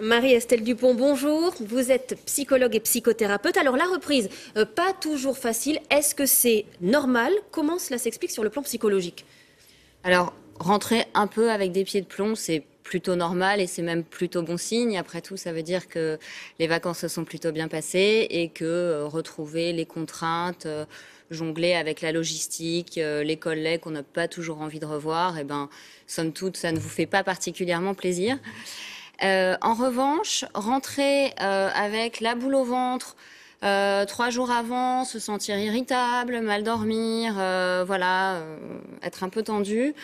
Marie-Estelle Dupont, bonjour. Vous êtes psychologue et psychothérapeute. Alors la reprise, euh, pas toujours facile. Est-ce que c'est normal Comment cela s'explique sur le plan psychologique Alors, rentrer un peu avec des pieds de plomb, c'est plutôt normal et c'est même plutôt bon signe. Après tout, ça veut dire que les vacances se sont plutôt bien passées et que euh, retrouver les contraintes, euh, jongler avec la logistique, les collègues qu'on n'a pas toujours envie de revoir, et eh ben, somme toute, ça ne vous fait pas particulièrement plaisir. Euh, en revanche, rentrer euh, avec la boule au ventre, euh, trois jours avant, se sentir irritable, mal dormir, voilà, être un peu tendu.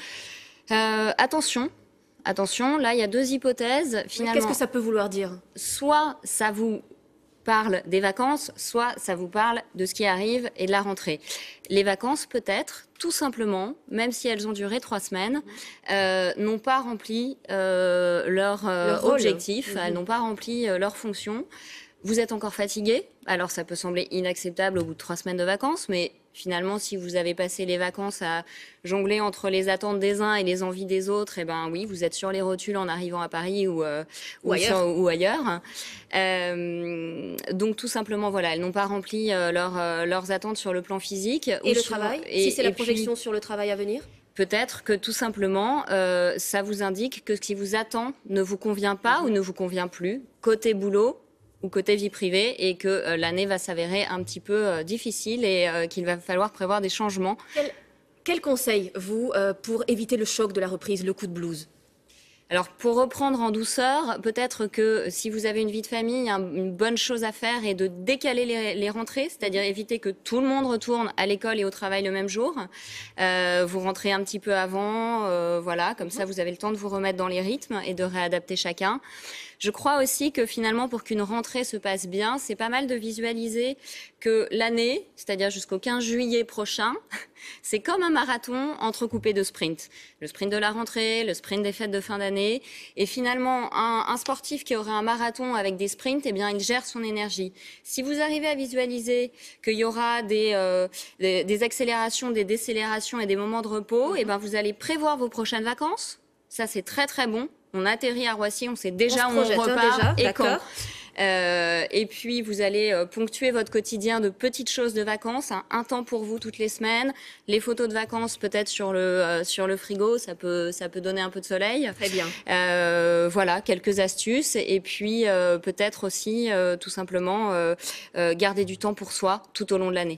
attention, attention, là il y a deux hypothèses. Finalement, qu'est-ce que ça peut vouloir dire Soit ça vous parle des vacances, soit ça vous parle de ce qui arrive et de la rentrée. Les vacances, peut-être, tout simplement, même si elles ont duré trois semaines, euh, n'ont pas rempli euh, leur, euh, objectif, mm-hmm. elles n'ont pas rempli leur fonction. Vous êtes encore fatigué, alors ça peut sembler inacceptable au bout de trois semaines de vacances, mais Finalement, si vous avez passé les vacances à jongler entre les attentes des uns et les envies des autres, eh ben oui, vous êtes sur les rotules en arrivant à Paris ou, euh, ou, ailleurs. Euh, donc tout simplement, voilà, elles n'ont pas rempli euh, euh, leurs attentes sur le plan physique. Et le travail et, Si c'est la projection sur le travail à venir Peut-être que tout simplement, euh, ça vous indique que ce qui vous attend ne vous convient pas mhm. ou ne vous convient plus, côté boulot, ou côté vie privée et que euh, l'année va s'avérer un petit peu euh, difficile et euh, qu'il va falloir prévoir des changements. Quel, quel conseil, vous, pour éviter le choc de la reprise, le coup de blues alors pour reprendre en douceur, peut-être que si vous avez une vie de famille, une bonne chose à faire est de décaler les, rentrées, c'est-à-dire éviter que tout le monde retourne à l'école et au travail le même jour. Euh, vous rentrez un petit peu avant, euh, voilà, comme ça vous avez le temps de vous remettre dans les rythmes et de réadapter chacun. Je crois aussi que finalement, pour qu'une rentrée se passe bien, c'est pas mal de visualiser que l'année, c'est-à-dire jusqu'au 15 juillet prochain, c'est comme un marathon entrecoupé de sprints. Le sprint de la rentrée, le sprint des fêtes de fin d'année et finalement, un, sportif qui aurait un marathon avec des sprints, et eh bien, il gère son énergie. Si vous arrivez à visualiser qu'il y aura des, euh, accélérations, des décélérations et des moments de repos, et eh bien, vous allez prévoir vos prochaines vacances. Ça, c'est très très bon. On atterrit à Roissy, on sait déjà on où on hein, repart déjà, et euh, et puis, vous allez euh, ponctuer votre quotidien de petites choses de vacances, hein. un temps pour vous toutes les semaines, les photos de vacances peut-être sur le, euh, sur le frigo, ça peut, ça peut donner un peu de soleil. Très bien. voilà, quelques astuces. Et puis, peut-être aussi, tout simplement, garder du temps pour soi tout au long de l'année.